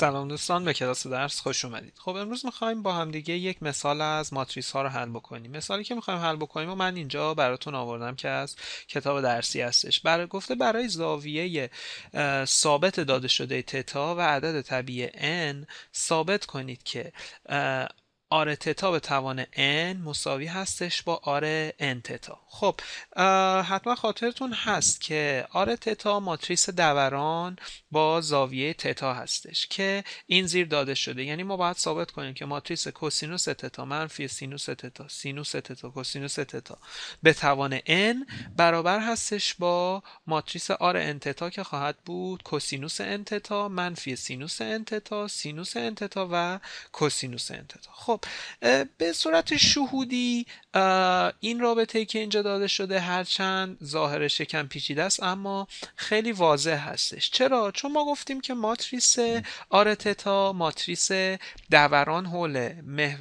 سلام دوستان به کلاس درس خوش اومدید خب امروز میخوایم با همدیگه یک مثال از ماتریس ها رو حل بکنیم مثالی که میخوایم حل بکنیم و من اینجا براتون آوردم که از کتاب درسی هستش برای گفته برای زاویه ثابت داده شده تتا و عدد طبیعی n ثابت کنید که آر تتا به توان n مساوی هستش با آر n تتا خب حتما خاطرتون هست که آر تتا ماتریس دوران با زاویه تتا هستش که این زیر داده شده یعنی ما باید ثابت کنیم که ماتریس کوسینوس تتا منفی سینوس تتا سینوس تتا کوسینوس تتا به توان n برابر هستش با ماتریس آر n تتا که خواهد بود کوسینوس n تتا منفی سینوس n تتا سینوس n تتا و کوسینوس n تتا خب خب، به صورت شهودی این رابطه ای که اینجا داده شده هرچند ظاهرش یکم پیچیده است اما خیلی واضح هستش چرا چون ما گفتیم که ماتریس آرتتا ماتریس دوران حول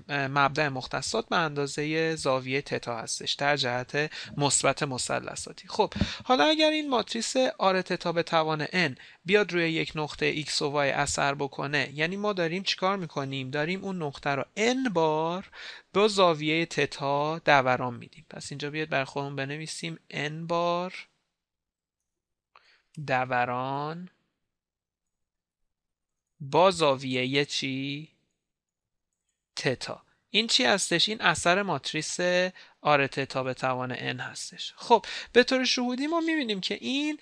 مبدع مختصات به اندازه زاویه تتا هستش در جهت مثبت مثلثاتی خب حالا اگر این ماتریس آرتتا به توان n بیاد روی یک نقطه x و y اثر بکنه یعنی ما داریم چیکار میکنیم داریم اون نقطه رو n بار با زاویه تتا دوران میدیم پس اینجا بیاد بر خودمون بنویسیم n بار دوران با زاویه چی تتا این چی هستش این اثر ماتریس آر تتا به توان n هستش خب به طور شهودی ما میبینیم که این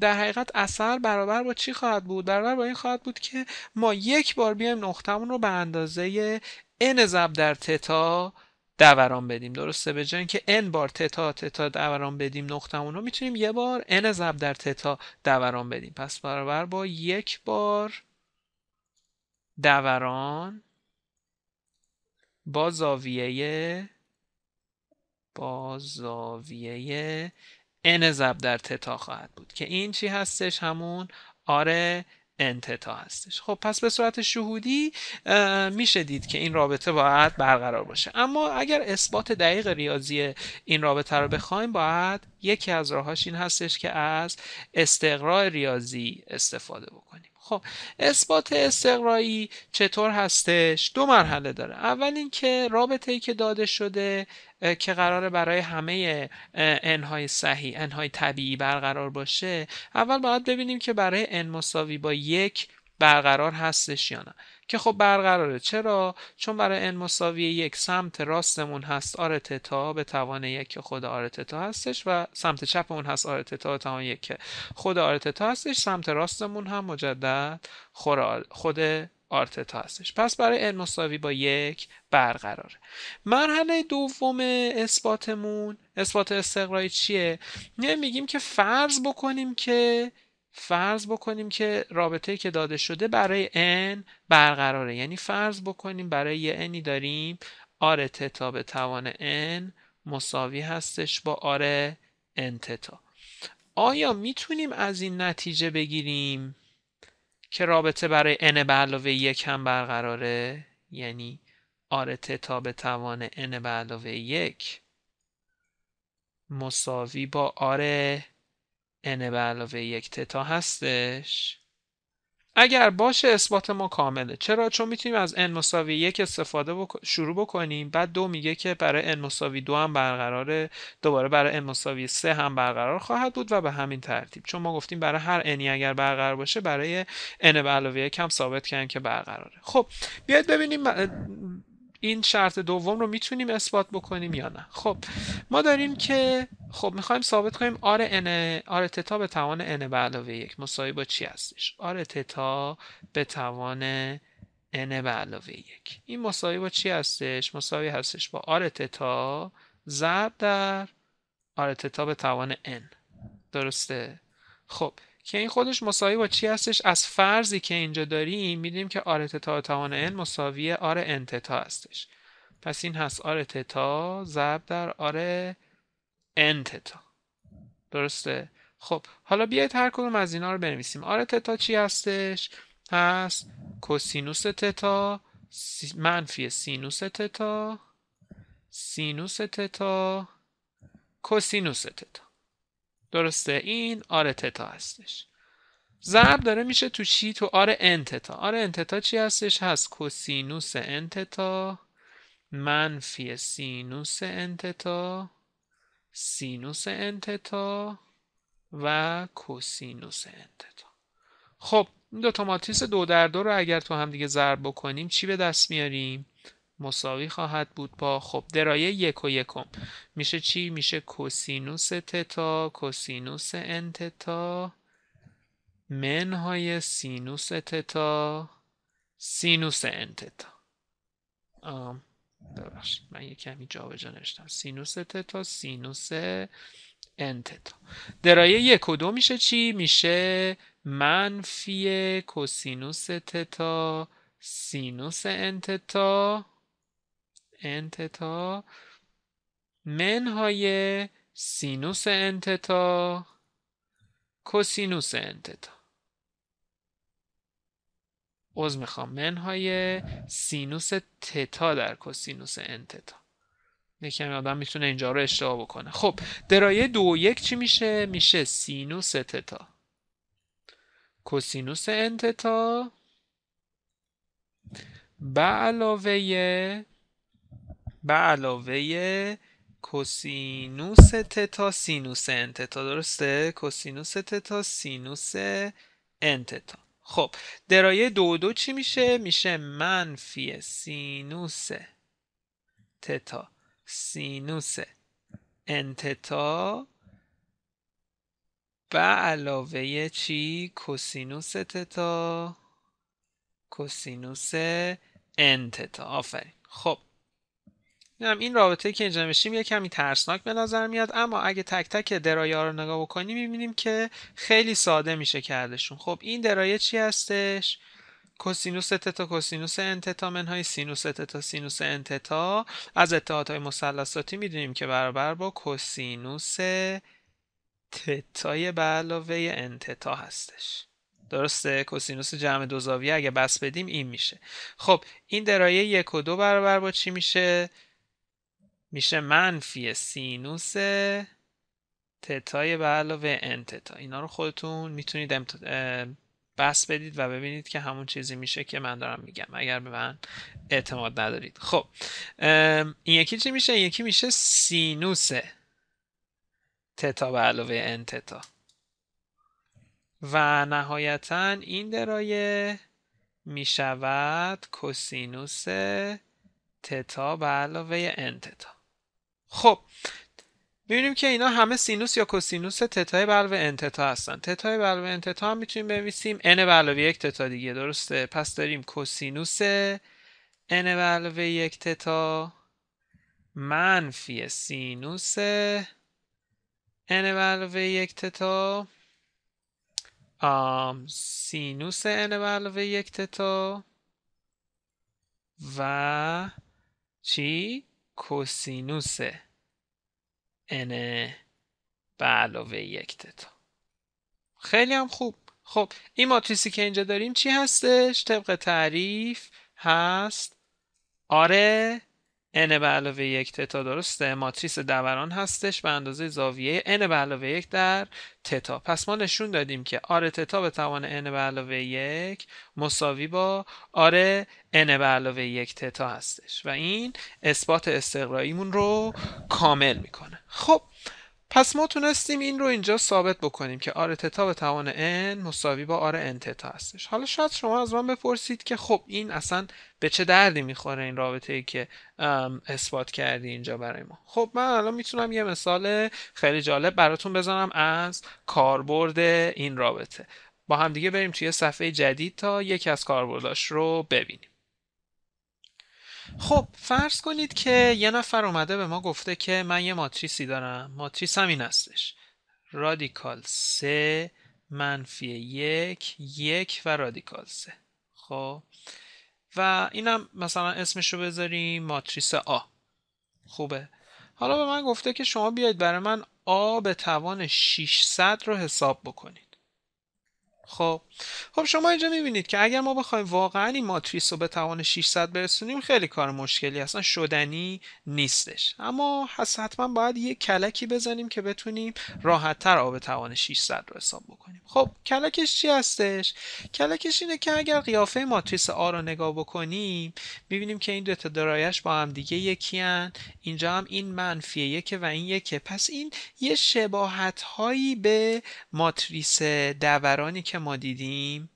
در حقیقت اثر برابر با چی خواهد بود برابر با این خواهد بود که ما یک بار بیایم نقطمون رو به اندازه n ضرب در تتا دوران بدیم درسته به جای اینکه n بار تتا تتا دوران بدیم اون رو میتونیم یه بار n ضرب در تتا دوران بدیم پس برابر با یک بار دوران با زاویه با زاویه n ضرب در تتا خواهد بود که این چی هستش همون آره انتتا هستش خب پس به صورت شهودی میشه دید که این رابطه باید برقرار باشه اما اگر اثبات دقیق ریاضی این رابطه رو بخوایم باید یکی از راهاش این هستش که از استقرار ریاضی استفاده بکنیم خب اثبات استقرایی چطور هستش دو مرحله داره اول اینکه رابطه ای که داده شده که قراره برای همه انهای صحیح انهای طبیعی برقرار باشه اول باید ببینیم که برای ان مساوی با یک برقرار هستش یا نه که خب برقراره چرا چون برای n مساوی یک سمت راستمون هست آر تتا به توان یک که خود آر تتا هستش و سمت چپمون هست آر تتا به توان یک خود آر تتا هستش سمت راستمون هم مجدد خود آرتتا هستش پس برای n مساوی با یک برقراره مرحله دوم اثباتمون اثبات استقرایی چیه نه یعنی میگیم که فرض بکنیم که فرض بکنیم که رابطه که داده شده برای n برقراره یعنی فرض بکنیم برای یه n داریم آر تتا به توان n مساوی هستش با آر n تتا آیا میتونیم از این نتیجه بگیریم که رابطه برای n به علاوه یک هم برقراره یعنی آر تتا به توان n به علاوه یک مساوی با آر n به علاوه یک تتا هستش اگر باشه اثبات ما کامله چرا چون میتونیم از n مساوی یک استفاده بک... شروع بکنیم بعد دو میگه که برای n مساوی دو هم برقراره دوباره برای n مساوی سه هم برقرار خواهد بود و به همین ترتیب چون ما گفتیم برای هر n اگر برقرار باشه برای n به علاوه یک هم ثابت کردن که برقراره خب بیاید ببینیم این شرط دوم رو میتونیم اثبات بکنیم یا نه خب ما داریم که خب میخوایم ثابت کنیم آر ان آر تتا به توان ان به علاوه یک مساوی با چی هستش آر تتا به توان ان به علاوه یک این مساوی با چی هستش مساوی هستش با آر تتا ضرب در آر تتا به توان ان درسته خب که این خودش مساوی با چی هستش از فرضی که اینجا داریم میدیم که آر تتا توان ان مساوی آر انتتا هستش پس این هست آر تتا ضرب در آر انتتا درسته خب حالا بیایید هر کدوم از اینا رو بنویسیم آر تتا چی هستش هست کوسینوس تتا منفی سینوس تتا سینوس تتا کوسینوس تتا درسته این آر تتا هستش ضرب داره میشه تو چی تو آر انتتا آر انتتا چی هستش هست کوسینوس انتتا منفی سینوس انتتا سینوس انتتا و کوسینوس انتتا خب این دو تا ماتریس دو در دو رو اگر تو هم دیگه ضرب بکنیم چی به دست میاریم مساوی خواهد بود با خب درایه یک و یکم میشه چی؟ میشه کوسینوس تتا کوسینوس ان تتا منهای سینوس تتا سینوس ان تتا ببخشید من یه کمی جا نشتم. سینوس تتا سینوس ان درایه یک و دو میشه چی؟ میشه منفی کوسینوس تتا سینوس ان انتتا منهای سینوس انتتا کوسینوس انتتا از میخوام منهای سینوس تتا در کوسینوس انتتا یکی آدم میتونه اینجا رو اشتباه بکنه خب درایه دو و یک چی میشه؟ میشه سینوس تتا کوسینوس انتتا به علاوه به علاوه کوسینوس تتا سینوس انتتا درسته؟ کوسینوس تتا سینوس انتتا خب درایه دو دو چی میشه؟ میشه منفی سینوس تتا سینوس انتتا به علاوه چی؟ کوسینوس تتا کوسینوس انتتا آفرین خب میدونم این رابطه که اینجا نوشتیم یه کمی ترسناک به نظر میاد اما اگه تک تک درایه ها رو نگاه بکنیم میبینیم که خیلی ساده میشه کردشون خب این درایه چی هستش کوسینوس تتا کوسینوس انتتا منهای سینوس تتا سینوس انتتا از اتحادهای مثلثاتی میدونیم که برابر با کوسینوس تتای به علاوه انتتا هستش درسته کوسینوس جمع دو زاویه اگه بس بدیم این میشه خب این درایه یک و دو برابر با چی میشه میشه منفی سینوس تتای به علاوه ان تتا اینا رو خودتون میتونید بس بدید و ببینید که همون چیزی میشه که من دارم میگم اگر به من اعتماد ندارید خب این یکی چی میشه؟ این یکی میشه سینوس تتا به علاوه ان و نهایتا این درایه میشود کوسینوس تتا به علاوه انتتا. خب ببینیم که اینا همه سینوس یا کوسینوس تتای بر و انتتا هستن تتای بر و انتتا هم میتونیم بنویسیم n بر یک تتا دیگه درسته پس داریم کوسینوس n بر یک تتا منفی سینوس n بر یک تتا آم سینوس n بر یک تتا و چی کوسینوس ان به علاوه یک تتا خیلی هم خوب خب این ماتریسی که اینجا داریم چی هستش؟ طبق تعریف هست آره n به علاوه یک تتا درسته ماتریس دوران هستش به اندازه زاویه n به علاوه یک در تتا پس ما نشون دادیم که آر تتا به توان n به علاوه یک مساوی با آر n به علاوه یک تتا هستش و این اثبات استقراییمون رو کامل میکنه خب پس ما تونستیم این رو اینجا ثابت بکنیم که آر تتا به توان n مساوی با آر n تتا هستش حالا شاید شما از من بپرسید که خب این اصلا به چه دردی میخوره این رابطه ای که اثبات کردی اینجا برای ما خب من الان میتونم یه مثال خیلی جالب براتون بزنم از کاربرد این رابطه با همدیگه بریم توی صفحه جدید تا یکی از کاربرداش رو ببینیم خب فرض کنید که یه نفر اومده به ما گفته که من یه ماتریسی دارم ماتریس همین هستش رادیکال 3، منفی یک یک و رادیکال سه خب و اینم مثلا اسمش رو بذاریم ماتریس آ خوبه حالا به من گفته که شما بیاید برای من آ به توان 600 رو حساب بکنید خب خب شما اینجا میبینید که اگر ما بخوایم واقعا این ماتریس رو به توان 600 برسونیم خیلی کار مشکلی اصلا شدنی نیستش اما حتما باید یه کلکی بزنیم که بتونیم تر آب توان 600 رو حساب بکنیم خب کلکش چی هستش کلکش اینه که اگر قیافه ماتریس آ رو نگاه بکنیم میبینیم که این دو تا درایش با هم دیگه یکی اینجا هم این منفی یکه و این یکه پس این یه شباهت هایی به ماتریس دورانی که ما دیدیم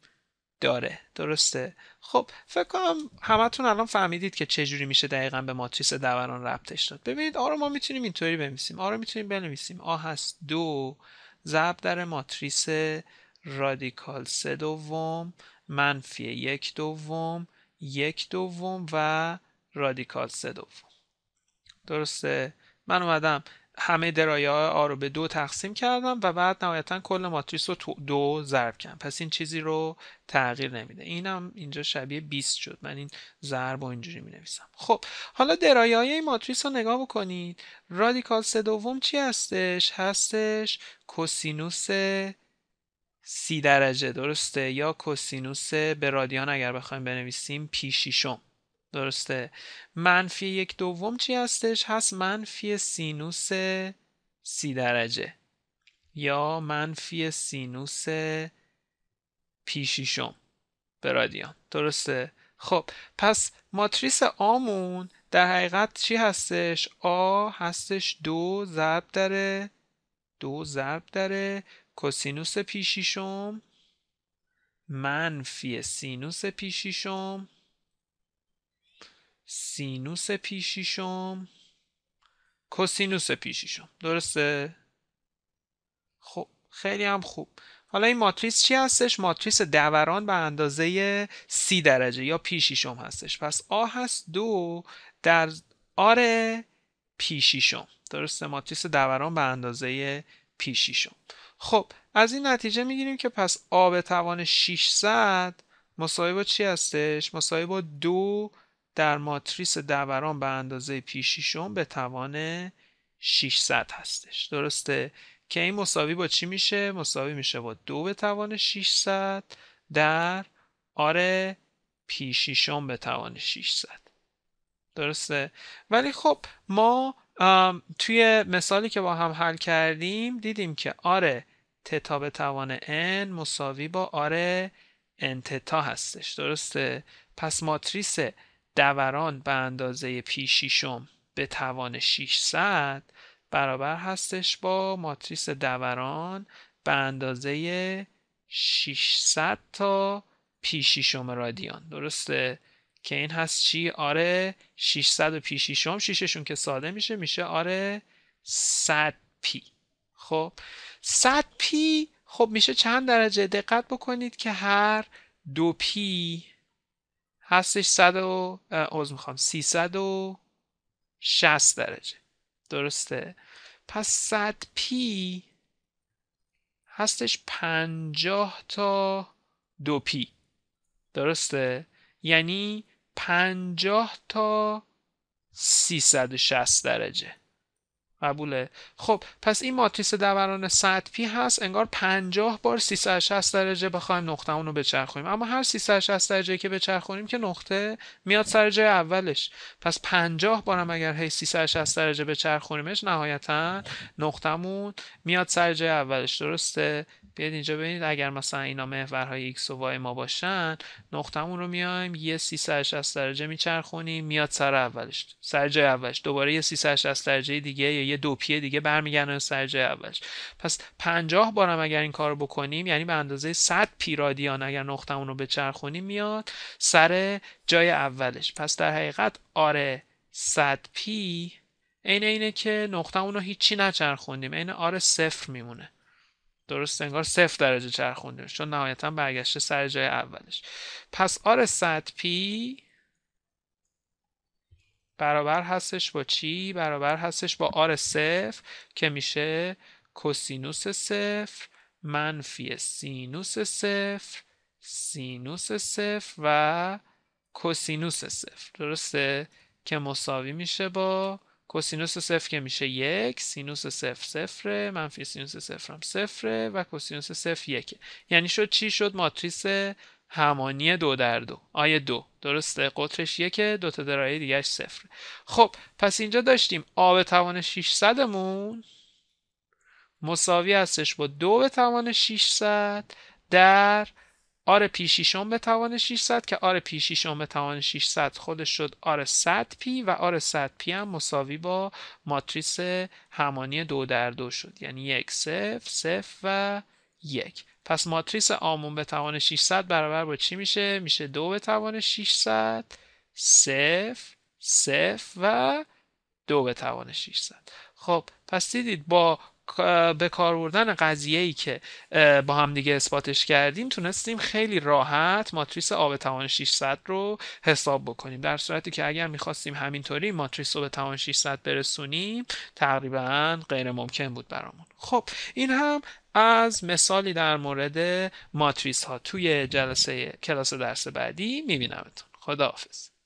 داره درسته خب فکر کنم همتون الان فهمیدید که چجوری میشه دقیقا به ماتریس دوران ربطش داد ببینید آ رو ما میتونیم اینطوری بنویسیم آ رو میتونیم بنویسیم آ هست دو ضرب در ماتریس رادیکال سه دوم منفی یک دوم یک دوم و رادیکال سه دوم درسته من اومدم همه درایه آ رو به دو تقسیم کردم و بعد نهایتا کل ماتریس رو دو ضرب کردم پس این چیزی رو تغییر نمیده اینم اینجا شبیه 20 شد من این ضرب رو اینجوری می نویسم خب حالا درایه های این ماتریس رو نگاه بکنید رادیکال سه دوم چی هستش هستش کوسینوس سی درجه درسته یا کوسینوس به رادیان اگر بخوایم بنویسیم پی شیشم درسته منفی یک دوم چی هستش؟ هست منفی سینوس سی درجه یا منفی سینوس پی شیشم به رادیان درسته؟ خب پس ماتریس آمون در حقیقت چی هستش؟ آ هستش دو ضرب داره دو ضرب داره کسینوس پیشیشم منفی سینوس پیشیشم سینوس پیشیشم کوسینوس پیشیشم درسته خب خیلی هم خوب حالا این ماتریس چی هستش ماتریس دوران به اندازه سی درجه یا پیشیشم هستش پس آ هست دو در آر پیشیشم درسته ماتریس دوران به اندازه پیشیشم خب از این نتیجه میگیریم که پس آ به توان 600 مساوی با چی هستش مساوی با دو در ماتریس دوران به اندازه پیشیشون به توان 600 هستش درسته که این مساوی با چی میشه مساوی میشه با دو به توان 600 در آره پیشیشون به توان 600 درسته ولی خب ما توی مثالی که با هم حل کردیم دیدیم که آره تتا به توان n مساوی با آره n تتا هستش درسته پس ماتریس دوران به اندازه پی شیشم به توان 600 برابر هستش با ماتریس دوران به اندازه 600 تا پی شیشم رادیان درسته که این هست چی آره 600 و پی شیشم شیششون که ساده میشه میشه آره 100 پی خب 100 پی خب میشه چند درجه دقت بکنید که هر دو پی هستش 100 و عوض میخوام 360 درجه درسته پس 100 پی هستش 50 تا دو پی درسته یعنی 50 تا 360 درجه قبوله خب پس این ماتریس دوران 100 پی هست انگار 50 بار 360 درجه بخوایم نقطه رو بچرخونیم اما هر 360 درجه که بچرخونیم که نقطه میاد سر جای اولش پس 50 بارم اگر هی 360 درجه بچرخونیمش نهایتا نقطمون میاد سر جای اولش درسته بیاید اینجا ببینید اگر مثلا اینا محورهای x و y ما باشن نقطمون رو میایم یه 360 درجه میچرخونیم میاد سر اولش سر جای اولش دوباره یه 360 درجه دیگه یا یه دو پیه دیگه برمیگردن سر جای اولش پس 50 بارم اگر این کارو بکنیم یعنی به اندازه 100 پی رادیان اگر نقطمون رو بچرخونیم میاد سر جای اولش پس در حقیقت آره 100 پی عین اینه که نقطه اون رو هیچی نچرخوندیم عین آر صفر میمونه درست انگار صفر درجه چرخونده چون نهایتا برگشته سر جای اولش پس آر صد پی برابر هستش با چی؟ برابر هستش با آر صفر که میشه کوسینوس صفر منفی سینوس صفر سینوس صفر و کوسینوس صفر درسته که مساوی میشه با کوسینوس صفر که میشه یک سینوس صفر صفره منفی سینوس صفر هم صفره و کوسینوس صفر یک. یعنی شد چی شد ماتریس همانی دو در دو آیه دو درسته قطرش یکه دوتا در آیه دیگهش صفره خب پس اینجا داشتیم آب توان 600 مون مساوی هستش با دو به توان 600 در آر پی شیشون به توان 600 که آر پی شیشون به توان 600 خودش شد آر 100 پی و آر 100 پی هم مساوی با ماتریس همانی دو در دو شد یعنی یک سف، سف و یک پس ماتریس آمون به توان 600 برابر با چی میشه؟ میشه دو به توان 600 سف، سف و دو به توان 600 خب پس دیدید با به کار بردن قضیه ای که با هم دیگه اثباتش کردیم تونستیم خیلی راحت ماتریس آب توان 600 رو حساب بکنیم در صورتی که اگر میخواستیم همینطوری ماتریس رو به توان 600 برسونیم تقریبا غیر ممکن بود برامون خب این هم از مثالی در مورد ماتریس ها توی جلسه کلاس درس بعدی میبینمتون خداحافظ